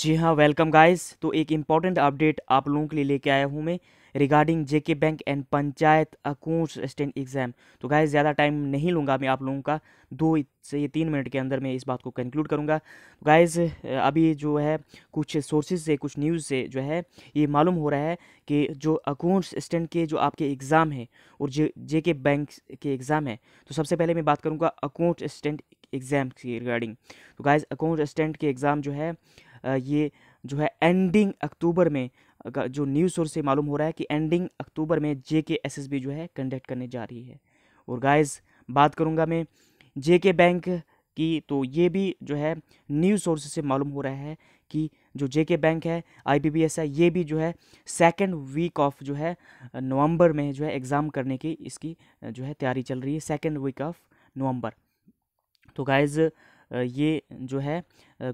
जी हाँ welcome guys तो एक इम्पॉर्टेंट अपडेट आप लोगों के लिए लेके आया हूँ मैं regarding JK bank and panchayat accounts stand exam तो गाइस ज़्यादा टाइम नहीं लूँगा मैं आप लोगों का दो से ये तीन मिनट के अंदर मैं इस बात को कंक्लूड करूँगा तो गाइस अभी जो है कुछ सोर्सेज से कुछ न्यूज़ से जो है ये मालूम हो रहा है कि जो अकाउंट्स स्टैंड के जो आपके एग्ज़ाम हैं और जे जे के बैंक के एग्ज़ाम हैं तो सबसे पहले मैं बात करूँगा अकाउंट स्टैंड एग्ज़ाम की रिगार्डिंग तो गाइज़ अकाउंट स्टैंड के एग्ज़ाम जो है ये जो है एंडिंग अक्टूबर में जो न्यूज़ सोर्स से मालूम हो रहा है कि एंडिंग अक्टूबर में जे के एस एस बी जो है कंडक्ट करने जा रही है और गाइस बात करूँगा मैं जे के बैंक की तो ये भी जो है न्यूज़ सोर्स से मालूम हो रहा है कि जो जे के बैंक है आई बी बी एस है ये भी जो है सेकेंड वीक ऑफ जो है नवंबर में जो है एग्ज़ाम करने की इसकी जो है तैयारी चल रही है सेकेंड वीक ऑफ नवंबर तो गाइज़ ये जो है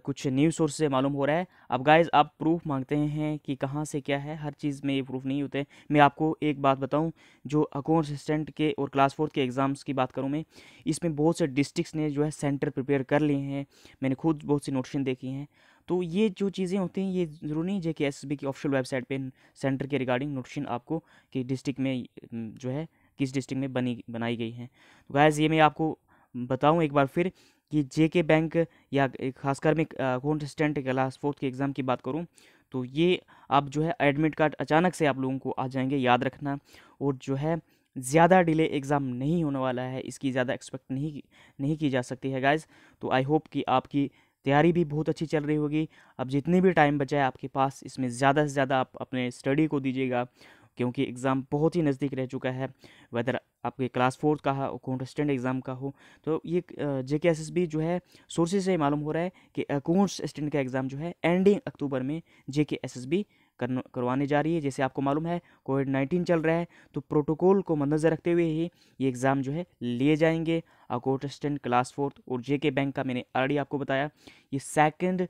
कुछ न्यूज़ सोर्स से मालूम हो रहा है अब गाइज आप प्रूफ मांगते हैं कि कहाँ से क्या है हर चीज़ में ये प्रूफ नहीं होते मैं आपको एक बात बताऊं जो अकाउंट असिस्टेंट के और क्लास फोर्थ के एग्ज़ाम्स की बात करूं मैं इसमें बहुत से डिस्ट्रिक्स ने जो है सेंटर प्रिपेयर कर लिए हैं मैंने खुद बहुत सी नोटिशन देखी हैं तो ये जो चीज़ें होती हैं ये ज़रूरी नहीं है कि एस की ऑफिशियल वेबसाइट पर सेंटर के रिगार्डिंग नोटिशन आपको कि डिस्ट्रिक्ट में जो है किस डिस्ट्रिक्ट में बनी बनाई गई हैं तो गायज़ ये मैं आपको बताऊँ एक बार फिर कि जे के बैंक या खासकर मैं कॉन्टेस्टेंट क्लास फोर्थ के एग्ज़ाम की बात करूँ तो ये आप जो है एडमिट कार्ड अचानक से आप लोगों को आ जाएंगे याद रखना और जो है ज़्यादा डिले एग्ज़ाम नहीं होने वाला है इसकी ज़्यादा एक्सपेक्ट नहीं नहीं की जा सकती है गाइज़ तो आई होप कि आपकी तैयारी भी बहुत अच्छी चल रही होगी अब जितने भी टाइम बचा है आपके पास इसमें ज़्यादा से ज़्यादा आप अपने स्टडी को दीजिएगा क्योंकि एग्ज़ाम बहुत ही नज़दीक रह चुका है वेदर आपके क्लास फोर्थ का हो कॉन्टेस्टेंट एग्ज़ाम का हो तो ये जे के एस एस बी जो है सोर्सेज से मालूम हो रहा है कि कॉन्टेस्टेंट का एग्ज़ाम जो है एंडिंग अक्टूबर में जे के एस एस बी करवाने जा रही है जैसे आपको मालूम है कोविड नाइन्टीन चल रहा है तो प्रोटोकॉल को मद्देनजर रखते हुए ही ये एग्ज़ाम जो है लिए जाएंगे अकोटेस्टेंट क्लास फोर्थ और जे के बैंक का मैंने ऑलरेडी आपको बताया ये सेकेंड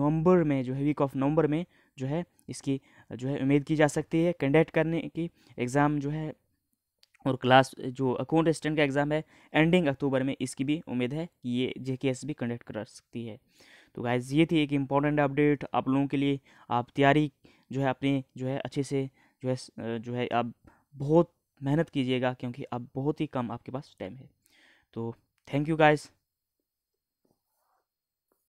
नवंबर में जो है वीक ऑफ नवंबर में जो है इसकी जो है उम्मीद की जा सकती है कंडक्ट करने की एग्ज़ाम जो है और क्लास जो अकाउंट असिस्टेंट का एग्ज़ाम है एंडिंग अक्टूबर में इसकी भी उम्मीद है कि ये जे के एस भी कंडक्ट कर सकती है तो गाइज ये थी एक इम्पॉर्टेंट अपडेट आप लोगों के लिए आप तैयारी जो है अपने जो है अच्छे से जो है जो है आप बहुत मेहनत कीजिएगा क्योंकि अब बहुत ही कम आपके पास टाइम है तो थैंक यू गाइज़